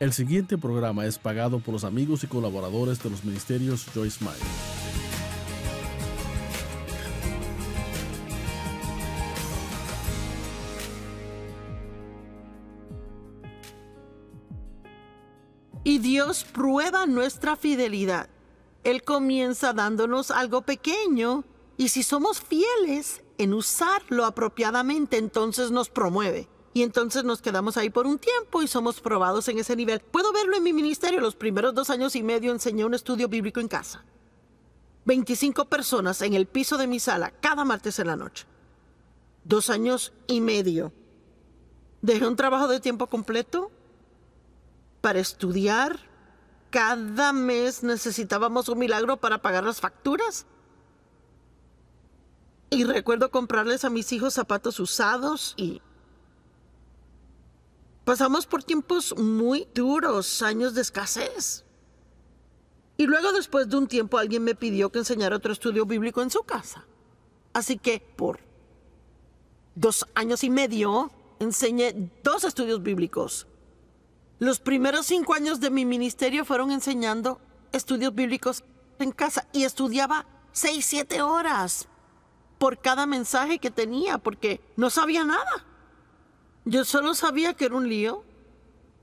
El siguiente programa es pagado por los amigos y colaboradores de los ministerios Joyce Meyer. Y Dios prueba nuestra fidelidad. Él comienza dándonos algo pequeño y si somos fieles en usarlo apropiadamente, entonces nos promueve. Y entonces nos quedamos ahí por un tiempo y somos probados en ese nivel. Puedo verlo en mi ministerio. Los primeros dos años y medio enseñé un estudio bíblico en casa. 25 personas en el piso de mi sala cada martes en la noche. Dos años y medio. Dejé un trabajo de tiempo completo para estudiar. Cada mes necesitábamos un milagro para pagar las facturas. Y recuerdo comprarles a mis hijos zapatos usados y Pasamos por tiempos muy duros, años de escasez. Y luego después de un tiempo alguien me pidió que enseñara otro estudio bíblico en su casa. Así que por dos años y medio enseñé dos estudios bíblicos. Los primeros cinco años de mi ministerio fueron enseñando estudios bíblicos en casa y estudiaba seis, siete horas por cada mensaje que tenía porque no sabía nada. Yo solo sabía que era un lío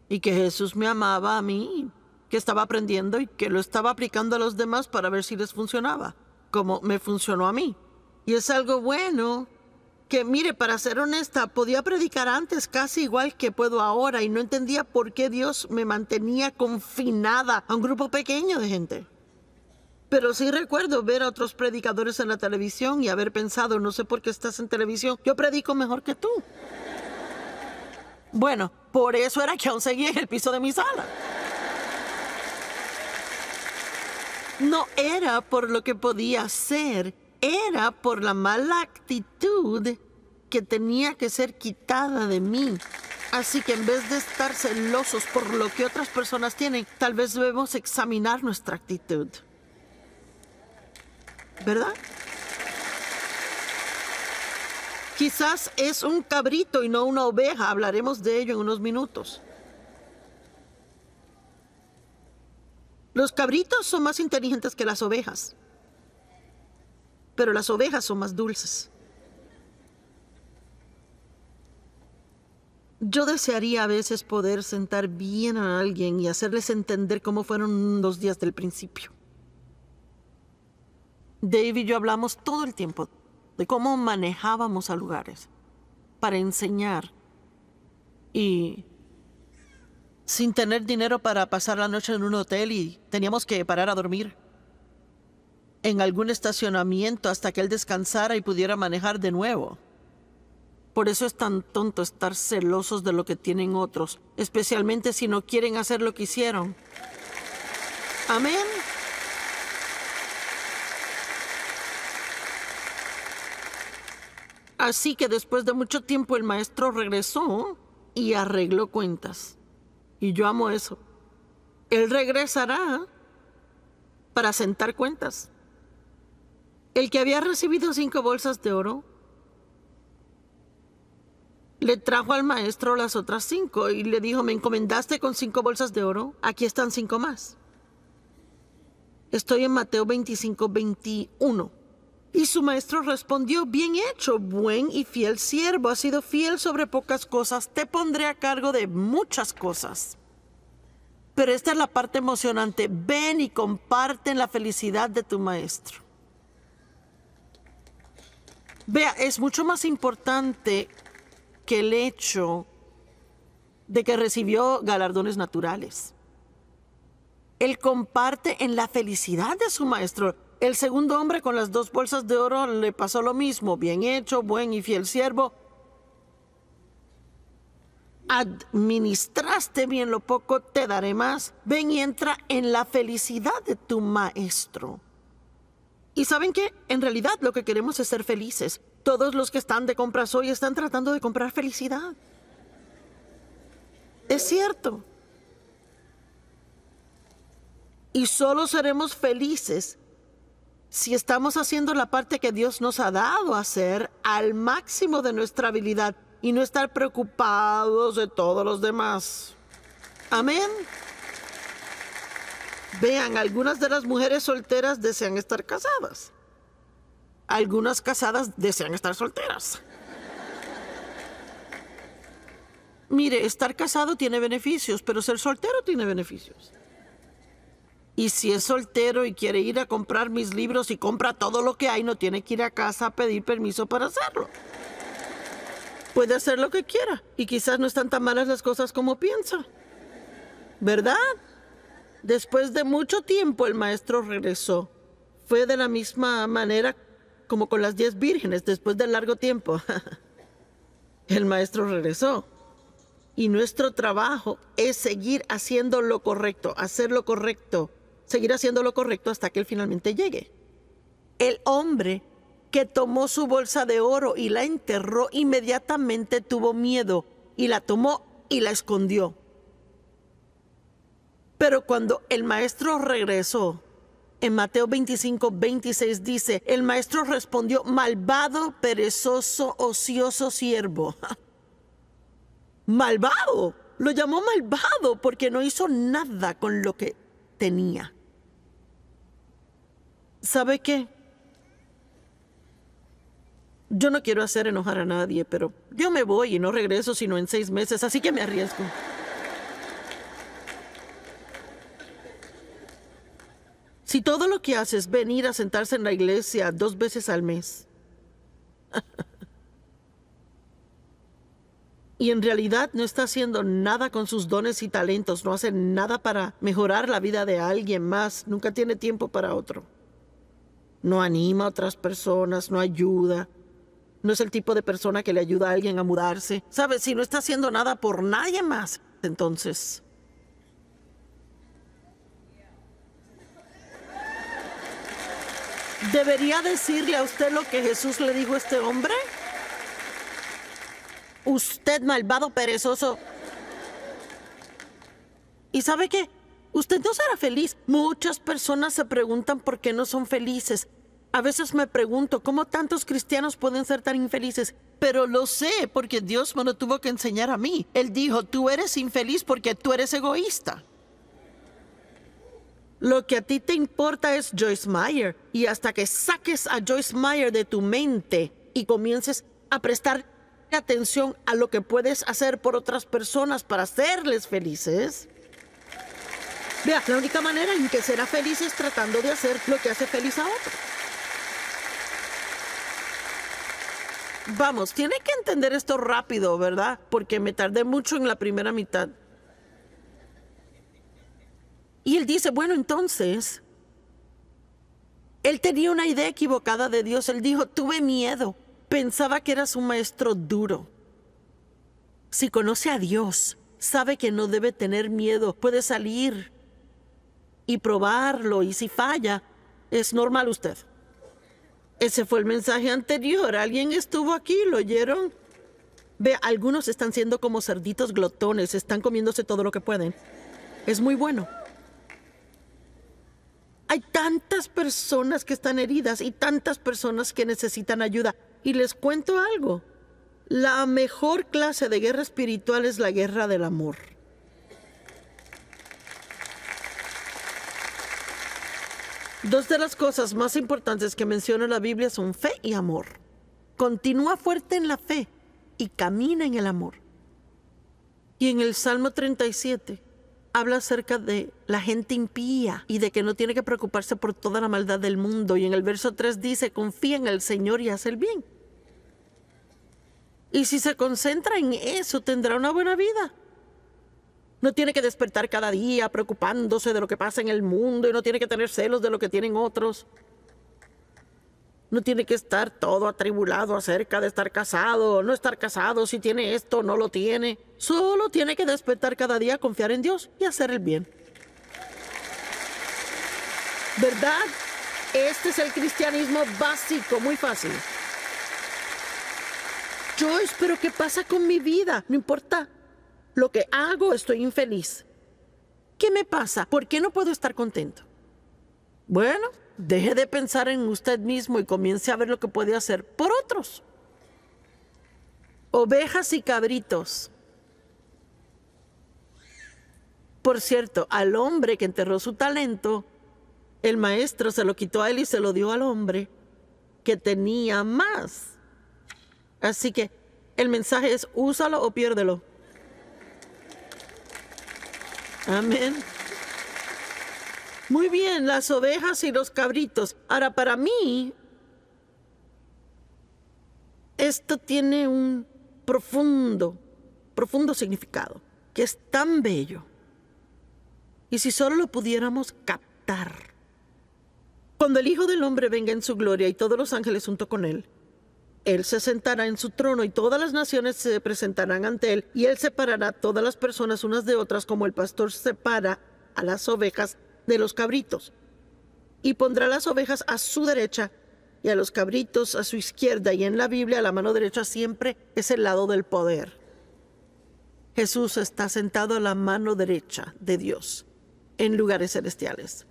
y que Jesús me amaba a mí, que estaba aprendiendo y que lo estaba aplicando a los demás para ver si les funcionaba, como me funcionó a mí. Y es algo bueno que, mire, para ser honesta, podía predicar antes casi igual que puedo ahora y no entendía por qué Dios me mantenía confinada a un grupo pequeño de gente. Pero sí recuerdo ver a otros predicadores en la televisión y haber pensado, no sé por qué estás en televisión, yo predico mejor que tú. Bueno, por eso era que aún seguía en el piso de mi sala. No era por lo que podía ser, era por la mala actitud que tenía que ser quitada de mí. Así que en vez de estar celosos por lo que otras personas tienen, tal vez debemos examinar nuestra actitud. ¿Verdad? Quizás es un cabrito y no una oveja. Hablaremos de ello en unos minutos. Los cabritos son más inteligentes que las ovejas, pero las ovejas son más dulces. Yo desearía a veces poder sentar bien a alguien y hacerles entender cómo fueron los días del principio. Dave y yo hablamos todo el tiempo de cómo manejábamos a lugares para enseñar y sin tener dinero para pasar la noche en un hotel y teníamos que parar a dormir en algún estacionamiento hasta que él descansara y pudiera manejar de nuevo. Por eso es tan tonto estar celosos de lo que tienen otros, especialmente si no quieren hacer lo que hicieron. Amén. Así que después de mucho tiempo el maestro regresó y arregló cuentas. Y yo amo eso. Él regresará para sentar cuentas. El que había recibido cinco bolsas de oro le trajo al maestro las otras cinco y le dijo, me encomendaste con cinco bolsas de oro, aquí están cinco más. Estoy en Mateo 25, 21. Y su maestro respondió, bien hecho, buen y fiel siervo, has sido fiel sobre pocas cosas, te pondré a cargo de muchas cosas. Pero esta es la parte emocionante, ven y comparten la felicidad de tu maestro. Vea, es mucho más importante que el hecho de que recibió galardones naturales. Él comparte en la felicidad de su maestro. El segundo hombre con las dos bolsas de oro le pasó lo mismo. Bien hecho, buen y fiel siervo. Administraste bien lo poco, te daré más. Ven y entra en la felicidad de tu maestro. Y saben que en realidad lo que queremos es ser felices. Todos los que están de compras hoy están tratando de comprar felicidad. Es cierto. Y solo seremos felices si estamos haciendo la parte que Dios nos ha dado a hacer al máximo de nuestra habilidad y no estar preocupados de todos los demás. Amén. Vean, algunas de las mujeres solteras desean estar casadas. Algunas casadas desean estar solteras. Mire, estar casado tiene beneficios, pero ser soltero tiene beneficios. Y si es soltero y quiere ir a comprar mis libros y compra todo lo que hay, no tiene que ir a casa a pedir permiso para hacerlo. Puede hacer lo que quiera y quizás no están tan malas las cosas como piensa. ¿Verdad? Después de mucho tiempo el maestro regresó. Fue de la misma manera como con las diez vírgenes después de largo tiempo. el maestro regresó. Y nuestro trabajo es seguir haciendo lo correcto, hacer lo correcto seguir haciendo lo correcto hasta que él finalmente llegue. El hombre que tomó su bolsa de oro y la enterró inmediatamente tuvo miedo y la tomó y la escondió. Pero cuando el maestro regresó, en Mateo 25, 26 dice, el maestro respondió, malvado, perezoso, ocioso siervo. malvado, lo llamó malvado porque no hizo nada con lo que tenía. ¿Sabe qué? Yo no quiero hacer enojar a nadie, pero yo me voy y no regreso sino en seis meses, así que me arriesgo. Si todo lo que haces es venir a sentarse en la iglesia dos veces al mes y en realidad no está haciendo nada con sus dones y talentos, no hace nada para mejorar la vida de alguien más, nunca tiene tiempo para otro. No anima a otras personas, no ayuda. No es el tipo de persona que le ayuda a alguien a mudarse. ¿Sabes? Si no está haciendo nada por nadie más, entonces... ¿Debería decirle a usted lo que Jesús le dijo a este hombre? Usted, malvado perezoso. ¿Y sabe qué? Usted no será feliz. Muchas personas se preguntan por qué no son felices. A veces me pregunto cómo tantos cristianos pueden ser tan infelices. Pero lo sé porque Dios me lo tuvo que enseñar a mí. Él dijo, tú eres infeliz porque tú eres egoísta. Lo que a ti te importa es Joyce Meyer. Y hasta que saques a Joyce Meyer de tu mente y comiences a prestar atención a lo que puedes hacer por otras personas para hacerles felices. Vea, la única manera en que será feliz es tratando de hacer lo que hace feliz a otro. Vamos, tiene que entender esto rápido, ¿verdad? Porque me tardé mucho en la primera mitad. Y él dice, bueno, entonces, él tenía una idea equivocada de Dios. Él dijo, tuve miedo. Pensaba que eras un maestro duro. Si conoce a Dios, sabe que no debe tener miedo, puede salir y probarlo, y si falla, es normal usted. Ese fue el mensaje anterior. Alguien estuvo aquí, ¿lo oyeron? Ve, algunos están siendo como cerditos glotones, están comiéndose todo lo que pueden. Es muy bueno. Hay tantas personas que están heridas y tantas personas que necesitan ayuda. Y les cuento algo. La mejor clase de guerra espiritual es la guerra del amor. Dos de las cosas más importantes que menciona la Biblia son fe y amor. Continúa fuerte en la fe y camina en el amor. Y en el Salmo 37 habla acerca de la gente impía y de que no tiene que preocuparse por toda la maldad del mundo. Y en el verso 3 dice, confía en el Señor y haz el bien. Y si se concentra en eso, tendrá una buena vida. No tiene que despertar cada día preocupándose de lo que pasa en el mundo y no tiene que tener celos de lo que tienen otros. No tiene que estar todo atribulado acerca de estar casado o no estar casado, si tiene esto no lo tiene. Solo tiene que despertar cada día, confiar en Dios y hacer el bien. ¿Verdad? Este es el cristianismo básico, muy fácil. Yo espero ¿qué pasa con mi vida? No importa. Lo que hago, estoy infeliz. ¿Qué me pasa? ¿Por qué no puedo estar contento? Bueno, deje de pensar en usted mismo y comience a ver lo que puede hacer por otros. Ovejas y cabritos. Por cierto, al hombre que enterró su talento, el maestro se lo quitó a él y se lo dio al hombre que tenía más. Así que el mensaje es úsalo o piérdelo. Amén. Muy bien, las ovejas y los cabritos. Ahora, para mí, esto tiene un profundo, profundo significado, que es tan bello. Y si solo lo pudiéramos captar. Cuando el Hijo del Hombre venga en su gloria y todos los ángeles junto con él, él se sentará en su trono y todas las naciones se presentarán ante él y él separará todas las personas unas de otras como el pastor separa a las ovejas de los cabritos. Y pondrá las ovejas a su derecha y a los cabritos a su izquierda y en la Biblia la mano derecha siempre es el lado del poder. Jesús está sentado a la mano derecha de Dios en lugares celestiales.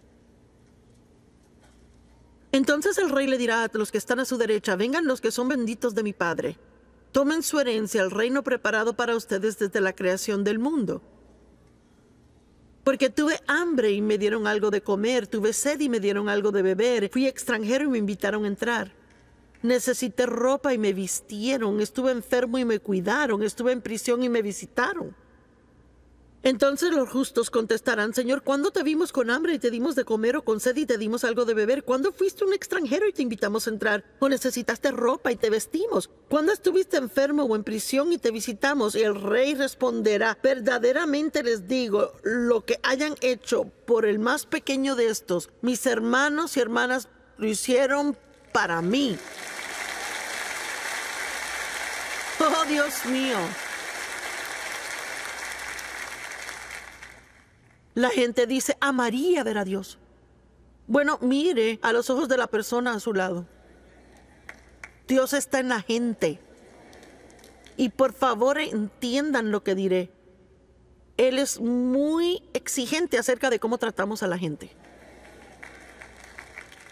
Entonces el rey le dirá a los que están a su derecha, vengan los que son benditos de mi Padre, tomen su herencia, el reino preparado para ustedes desde la creación del mundo. Porque tuve hambre y me dieron algo de comer, tuve sed y me dieron algo de beber, fui extranjero y me invitaron a entrar. Necesité ropa y me vistieron, estuve enfermo y me cuidaron, estuve en prisión y me visitaron. Entonces los justos contestarán, Señor, ¿cuándo te vimos con hambre y te dimos de comer o con sed y te dimos algo de beber? ¿Cuándo fuiste un extranjero y te invitamos a entrar? ¿O necesitaste ropa y te vestimos? ¿Cuándo estuviste enfermo o en prisión y te visitamos? Y el rey responderá, verdaderamente les digo, lo que hayan hecho por el más pequeño de estos, mis hermanos y hermanas lo hicieron para mí. Oh, Dios mío. La gente dice, amaría ver a Dios. Bueno, mire a los ojos de la persona a su lado. Dios está en la gente. Y por favor entiendan lo que diré. Él es muy exigente acerca de cómo tratamos a la gente.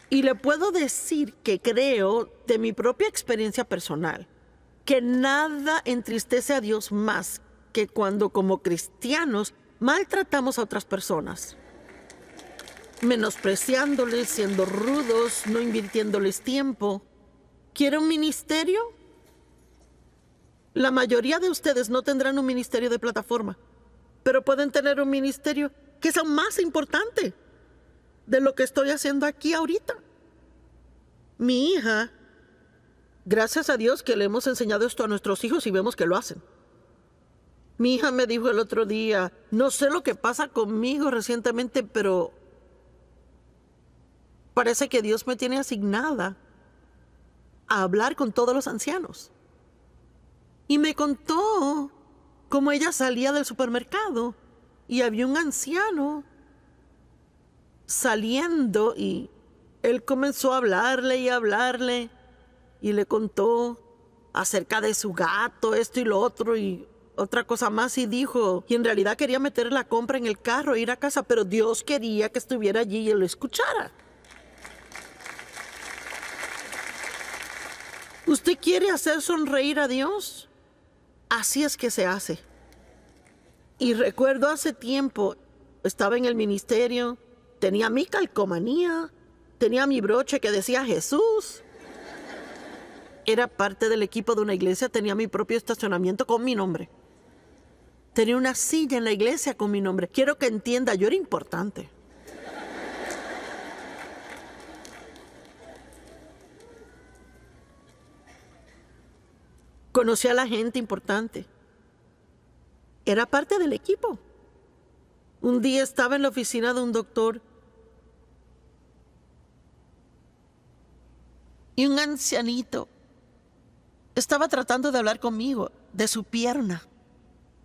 Y le puedo decir que creo, de mi propia experiencia personal, que nada entristece a Dios más que cuando como cristianos maltratamos a otras personas, menospreciándoles, siendo rudos, no invirtiéndoles tiempo. ¿Quiere un ministerio? La mayoría de ustedes no tendrán un ministerio de plataforma, pero pueden tener un ministerio que es aún más importante de lo que estoy haciendo aquí ahorita. Mi hija, gracias a Dios que le hemos enseñado esto a nuestros hijos y vemos que lo hacen. Mi hija me dijo el otro día, no sé lo que pasa conmigo recientemente, pero parece que Dios me tiene asignada a hablar con todos los ancianos. Y me contó cómo ella salía del supermercado y había un anciano saliendo y él comenzó a hablarle y hablarle y le contó acerca de su gato, esto y lo otro, y otra cosa más y dijo, y en realidad quería meter la compra en el carro, e ir a casa, pero Dios quería que estuviera allí y lo escuchara. ¿Usted quiere hacer sonreír a Dios? Así es que se hace. Y recuerdo hace tiempo, estaba en el ministerio, tenía mi calcomanía, tenía mi broche que decía Jesús. Era parte del equipo de una iglesia, tenía mi propio estacionamiento con mi nombre. Tenía una silla en la iglesia con mi nombre. Quiero que entienda, yo era importante. Conocí a la gente importante. Era parte del equipo. Un día estaba en la oficina de un doctor y un ancianito estaba tratando de hablar conmigo de su pierna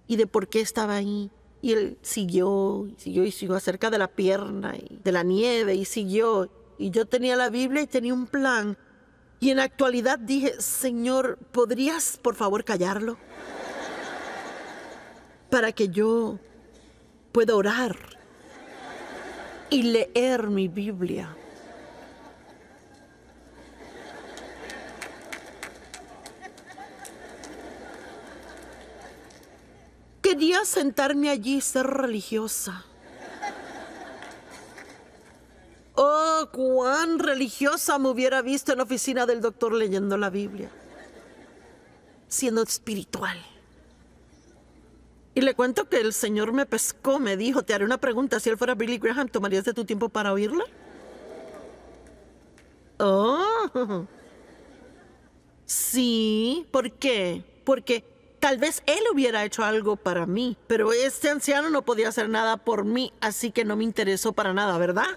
y de por qué estaba ahí. Y él siguió, y siguió, y siguió acerca de la pierna, y de la nieve, y siguió. Y yo tenía la Biblia y tenía un plan. Y en la actualidad dije, Señor, ¿podrías por favor callarlo? Para que yo pueda orar y leer mi Biblia. Quería sentarme allí y ser religiosa. Oh, cuán religiosa me hubiera visto en la oficina del doctor leyendo la Biblia, siendo espiritual. Y le cuento que el Señor me pescó, me dijo, te haré una pregunta, si él fuera Billy Graham, ¿tomarías de tu tiempo para oírla? Oh, sí, ¿por qué? Porque Tal vez él hubiera hecho algo para mí, pero este anciano no podía hacer nada por mí, así que no me interesó para nada, ¿verdad?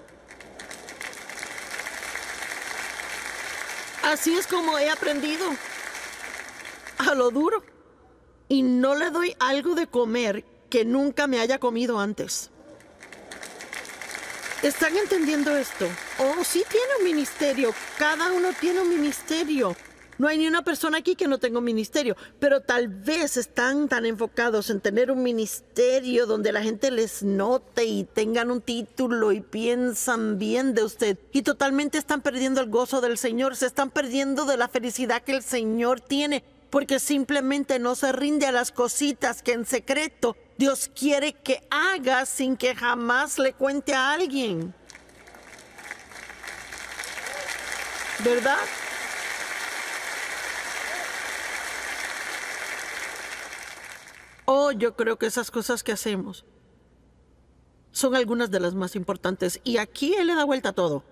Así es como he aprendido. A lo duro. Y no le doy algo de comer que nunca me haya comido antes. ¿Están entendiendo esto? Oh, sí tiene un ministerio. Cada uno tiene un ministerio. No hay ni una persona aquí que no tenga ministerio, pero tal vez están tan enfocados en tener un ministerio donde la gente les note y tengan un título y piensan bien de usted. Y totalmente están perdiendo el gozo del Señor, se están perdiendo de la felicidad que el Señor tiene, porque simplemente no se rinde a las cositas que en secreto Dios quiere que haga sin que jamás le cuente a alguien. ¿Verdad? Oh, yo creo que esas cosas que hacemos son algunas de las más importantes. Y aquí él le da vuelta a todo.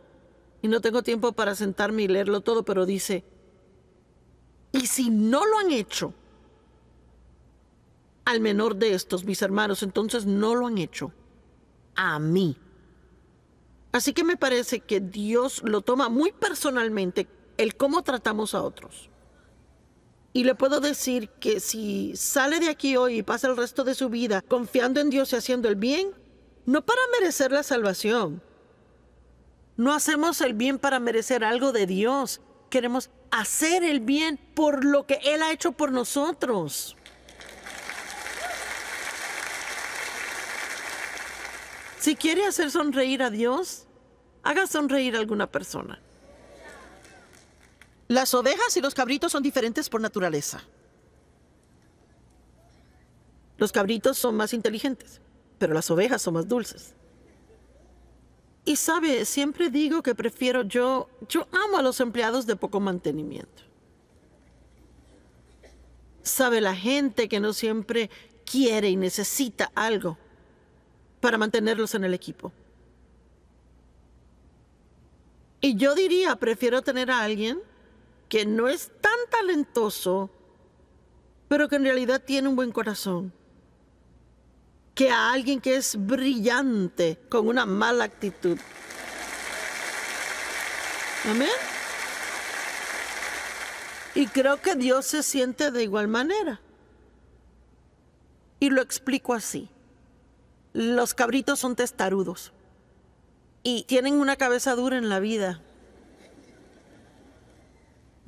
Y no tengo tiempo para sentarme y leerlo todo, pero dice, y si no lo han hecho al menor de estos, mis hermanos, entonces no lo han hecho a mí. Así que me parece que Dios lo toma muy personalmente el cómo tratamos a otros. Y le puedo decir que si sale de aquí hoy y pasa el resto de su vida confiando en Dios y haciendo el bien, no para merecer la salvación. No hacemos el bien para merecer algo de Dios. Queremos hacer el bien por lo que Él ha hecho por nosotros. Si quiere hacer sonreír a Dios, haga sonreír a alguna persona. Las ovejas y los cabritos son diferentes por naturaleza. Los cabritos son más inteligentes, pero las ovejas son más dulces. Y sabe, siempre digo que prefiero yo, yo amo a los empleados de poco mantenimiento. Sabe, la gente que no siempre quiere y necesita algo para mantenerlos en el equipo. Y yo diría, prefiero tener a alguien que no es tan talentoso, pero que en realidad tiene un buen corazón, que a alguien que es brillante con una mala actitud. Amén. Y creo que Dios se siente de igual manera. Y lo explico así. Los cabritos son testarudos y tienen una cabeza dura en la vida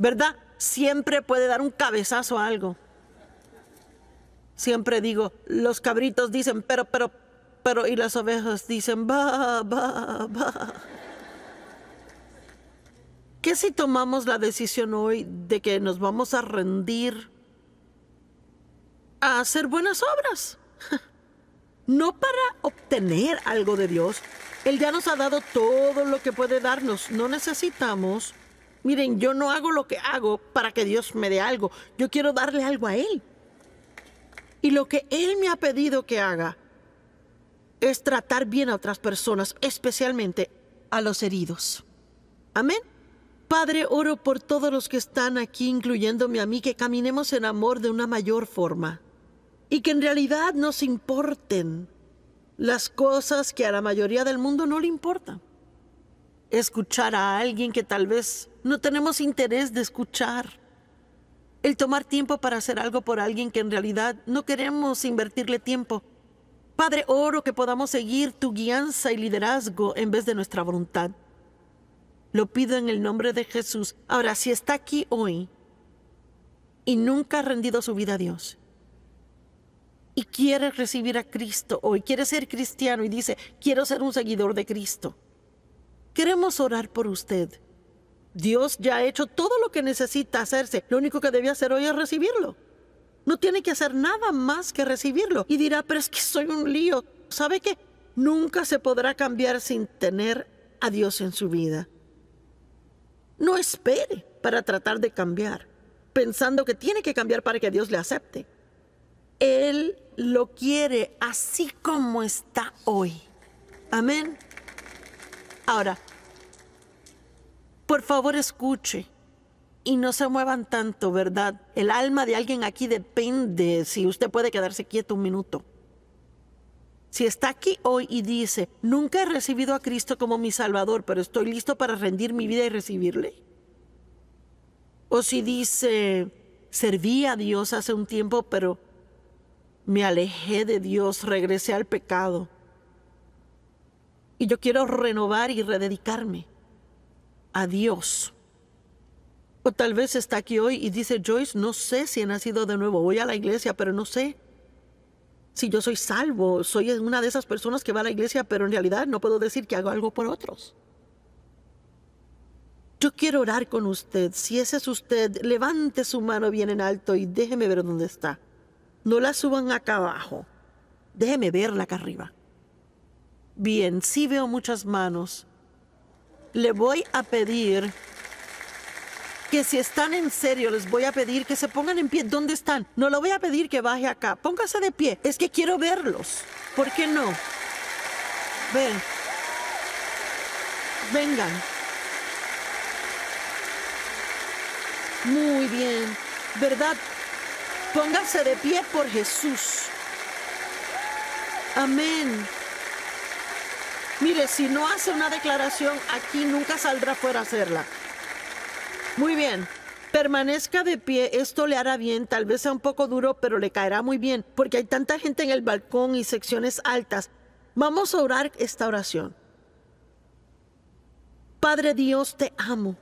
¿verdad? Siempre puede dar un cabezazo a algo. Siempre digo, los cabritos dicen, pero, pero, pero, y las ovejas dicen, va, va, va. ¿Qué si tomamos la decisión hoy de que nos vamos a rendir a hacer buenas obras? No para obtener algo de Dios. Él ya nos ha dado todo lo que puede darnos. No necesitamos Miren, yo no hago lo que hago para que Dios me dé algo. Yo quiero darle algo a Él. Y lo que Él me ha pedido que haga es tratar bien a otras personas, especialmente a los heridos. Amén. Padre, oro por todos los que están aquí, incluyéndome a mí, que caminemos en amor de una mayor forma y que en realidad nos importen las cosas que a la mayoría del mundo no le importan escuchar a alguien que tal vez no tenemos interés de escuchar. El tomar tiempo para hacer algo por alguien que en realidad no queremos invertirle tiempo. Padre, oro que podamos seguir tu guianza y liderazgo en vez de nuestra voluntad. Lo pido en el nombre de Jesús. Ahora, si está aquí hoy y nunca ha rendido su vida a Dios y quiere recibir a Cristo hoy, quiere ser cristiano y dice, quiero ser un seguidor de Cristo Queremos orar por usted. Dios ya ha hecho todo lo que necesita hacerse. Lo único que debe hacer hoy es recibirlo. No tiene que hacer nada más que recibirlo. Y dirá, pero es que soy un lío. ¿Sabe qué? Nunca se podrá cambiar sin tener a Dios en su vida. No espere para tratar de cambiar, pensando que tiene que cambiar para que Dios le acepte. Él lo quiere así como está hoy. Amén. Ahora, por favor escuche y no se muevan tanto, ¿verdad? El alma de alguien aquí depende si usted puede quedarse quieto un minuto. Si está aquí hoy y dice, nunca he recibido a Cristo como mi Salvador, pero estoy listo para rendir mi vida y recibirle. O si dice, serví a Dios hace un tiempo, pero me alejé de Dios, regresé al pecado. Y yo quiero renovar y rededicarme a Dios. O tal vez está aquí hoy y dice, Joyce, no sé si he nacido de nuevo, voy a la iglesia, pero no sé si yo soy salvo, soy una de esas personas que va a la iglesia, pero en realidad no puedo decir que hago algo por otros. Yo quiero orar con usted. Si ese es usted, levante su mano bien en alto y déjeme ver dónde está. No la suban acá abajo. Déjeme verla acá arriba. Bien, sí veo muchas manos. Le voy a pedir que si están en serio, les voy a pedir que se pongan en pie. ¿Dónde están? No lo voy a pedir que baje acá. Póngase de pie. Es que quiero verlos. ¿Por qué no? Ven. Vengan. Muy bien. ¿Verdad? Póngase de pie por Jesús. Amén. Mire, si no hace una declaración aquí, nunca saldrá fuera a hacerla. Muy bien. Permanezca de pie, esto le hará bien, tal vez sea un poco duro, pero le caerá muy bien, porque hay tanta gente en el balcón y secciones altas. Vamos a orar esta oración. Padre Dios, te amo.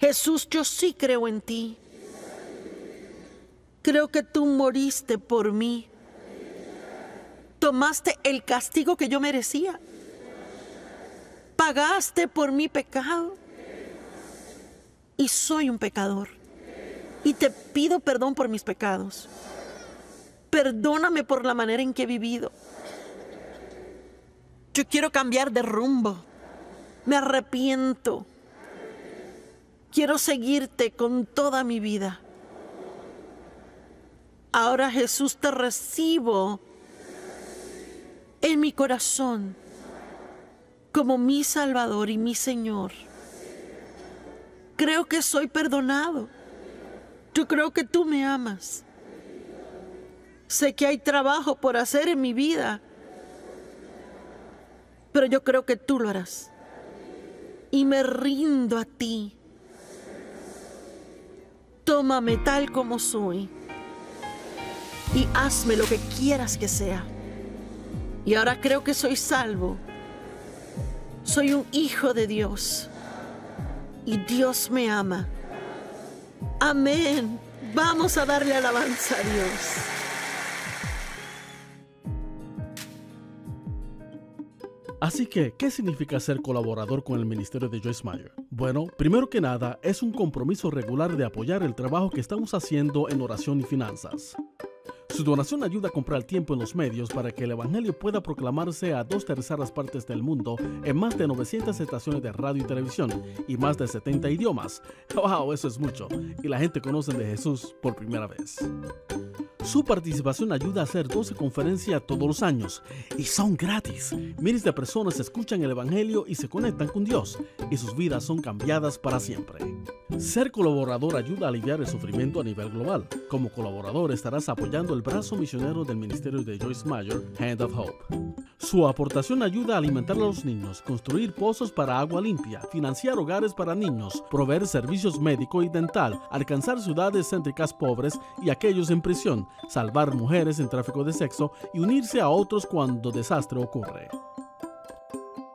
Jesús, yo sí creo en ti. Creo que tú moriste por mí. Tomaste el castigo que yo merecía. Pagaste por mi pecado. Y soy un pecador. Y te pido perdón por mis pecados. Perdóname por la manera en que he vivido. Yo quiero cambiar de rumbo. Me arrepiento. Quiero seguirte con toda mi vida. Ahora Jesús te recibo en mi corazón como mi Salvador y mi Señor. Creo que soy perdonado. Yo creo que tú me amas. Sé que hay trabajo por hacer en mi vida, pero yo creo que tú lo harás. Y me rindo a ti. Tómame tal como soy y hazme lo que quieras que sea y ahora creo que soy salvo. Soy un hijo de Dios y Dios me ama. Amén. Vamos a darle alabanza a Dios. Así que, ¿qué significa ser colaborador con el ministerio de Joyce Meyer? Bueno, primero que nada, es un compromiso regular de apoyar el trabajo que estamos haciendo en oración y finanzas. Su donación ayuda a comprar tiempo en los medios para que el Evangelio pueda proclamarse a dos terceras partes del mundo en más de 900 estaciones de radio y televisión y más de 70 idiomas. ¡Wow! Eso es mucho. Y la gente conoce de Jesús por primera vez. Su participación ayuda a hacer 12 conferencias todos los años y son gratis. Miles de personas escuchan el Evangelio y se conectan con Dios y sus vidas son cambiadas para siempre. Ser colaborador ayuda a aliviar el sufrimiento a nivel global. Como colaborador estarás apoyando el brazo misionero del ministerio de Joyce Meyer, Hand of Hope. Su aportación ayuda a alimentar a los niños, construir pozos para agua limpia, financiar hogares para niños, proveer servicios médico y dental, alcanzar ciudades céntricas pobres y aquellos en prisión, salvar mujeres en tráfico de sexo y unirse a otros cuando desastre ocurre.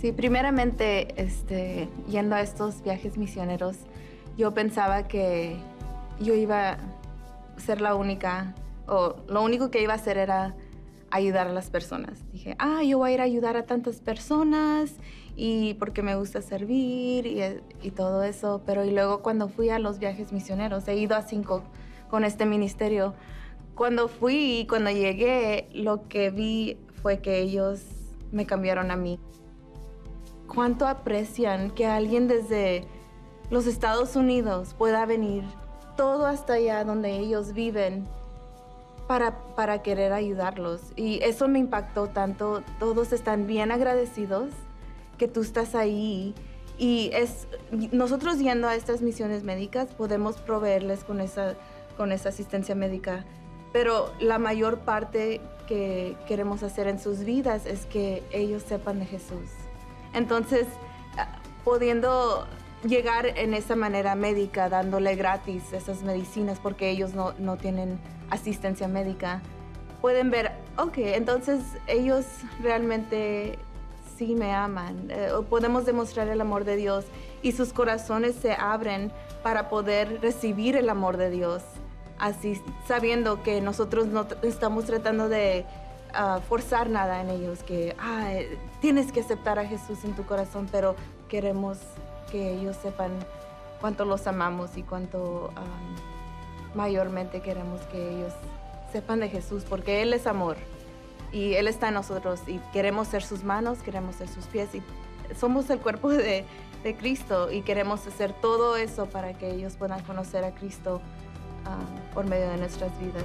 Sí, primeramente, este, yendo a estos viajes misioneros, yo pensaba que yo iba a ser la única, o lo único que iba a hacer era ayudar a las personas. Dije, ah, yo voy a ir a ayudar a tantas personas y porque me gusta servir y, y todo eso. Pero y luego cuando fui a los viajes misioneros, he ido a cinco con este ministerio. Cuando fui y cuando llegué, lo que vi fue que ellos me cambiaron a mí cuánto aprecian que alguien desde los Estados Unidos pueda venir todo hasta allá donde ellos viven para, querer ayudarlos. Y eso me impactó tanto. Todos están bien agradecidos que tú estás ahí. Y es, nosotros yendo a estas misiones médicas podemos proveerles con esa, con esa asistencia médica. Pero la mayor parte que queremos hacer en sus vidas es que ellos sepan de Jesús. Entonces, ah, pudiendo llegar en esa manera médica, dándole gratis esas medicinas porque ellos no, tienen asistencia médica, pueden ver, ok, entonces ellos realmente sí me aman. Eh, podemos demostrar el amor de Dios y sus corazones se abren para poder recibir el amor de Dios. Así sabiendo que nosotros no estamos tratando de forzar nada en ellos, que tienes que aceptar a Jesús en tu corazón, pero queremos que ellos sepan cuánto los amamos y cuánto mayormente queremos que ellos sepan de Jesús, porque Él es amor y Él está en nosotros y queremos ser sus manos, queremos ser sus pies y somos el cuerpo de, Cristo y queremos hacer todo eso para que ellos puedan conocer a Cristo por medio de nuestras vidas.